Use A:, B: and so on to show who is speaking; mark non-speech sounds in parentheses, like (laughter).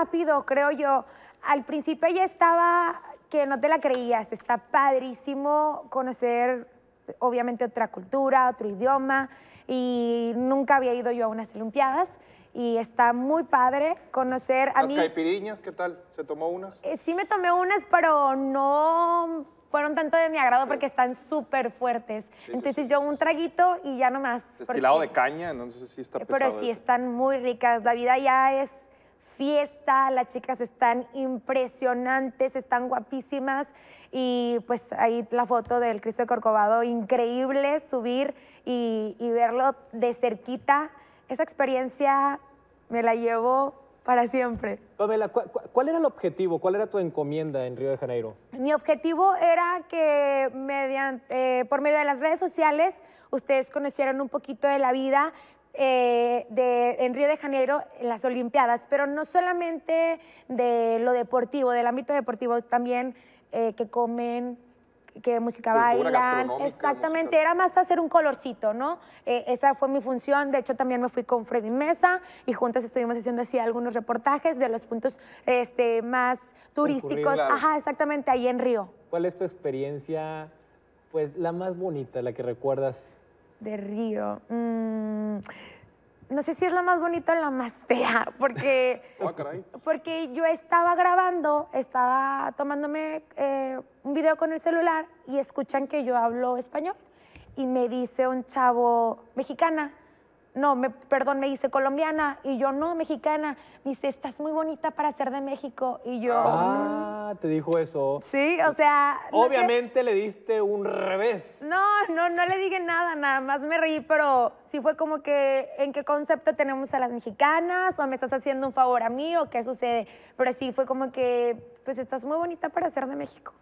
A: rápido, creo yo. Al principio ya estaba que no te la creías, está padrísimo conocer obviamente otra cultura, otro idioma y nunca había ido yo a unas Olimpiadas y está muy padre conocer a mí. ¿Las caipiriñas qué tal? ¿Se tomó unas? Eh, sí me tomé unas, pero no fueron tanto de mi agrado porque están súper fuertes. entonces yo un traguito y ya nomás. Estilado de caña, sé si está pesado. Pero sí, están muy ricas. La vida ya es fiesta, las chicas están impresionantes, están guapísimas y pues ahí la foto del Cristo de Corcovado, increíble subir y, verlo de cerquita. Esa experiencia me la llevo para siempre. Pamela, ¿cuál era el objetivo? ¿Cuál era tu encomienda en Río de Janeiro? Mi objetivo era que eh, por medio de las redes sociales ustedes conocieran un poquito de la vida, eh, de, en Río de Janeiro, en las Olimpiadas, pero no solamente de lo deportivo, del ámbito deportivo, también eh, que comen que música bailan. Exactamente, era más hacer un colorcito, ¿no? Eh, esa fue mi función. De hecho, también me fui con Freddy Mesa y juntas estuvimos haciendo así algunos reportajes de los puntos este, más turísticos. Ajá, exactamente, ahí en Río. ¿Cuál es tu experiencia, pues, la más bonita, la que recuerdas? De Río. Mm, no sé si es la más bonita o la más fea, (laughs) porque, ah, porque yo estaba grabando, estaba tomándome eh, un video con el celular y escuchan que yo hablo español y me dice un chavo mexicana, no, me, perdón, me dice colombiana y yo no, mexicana. Me dice, estás muy bonita para ser de México y yo... Ah, mm". te dijo eso. Sí, o sea... Obviamente le diste un revés. No, no, no le dije nada, nada más me reí, pero sí fue como que en qué concepto tenemos a las mexicanas o me estás haciendo un favor a mí o qué sucede. Pero sí fue como que, pues estás muy bonita para ser de México.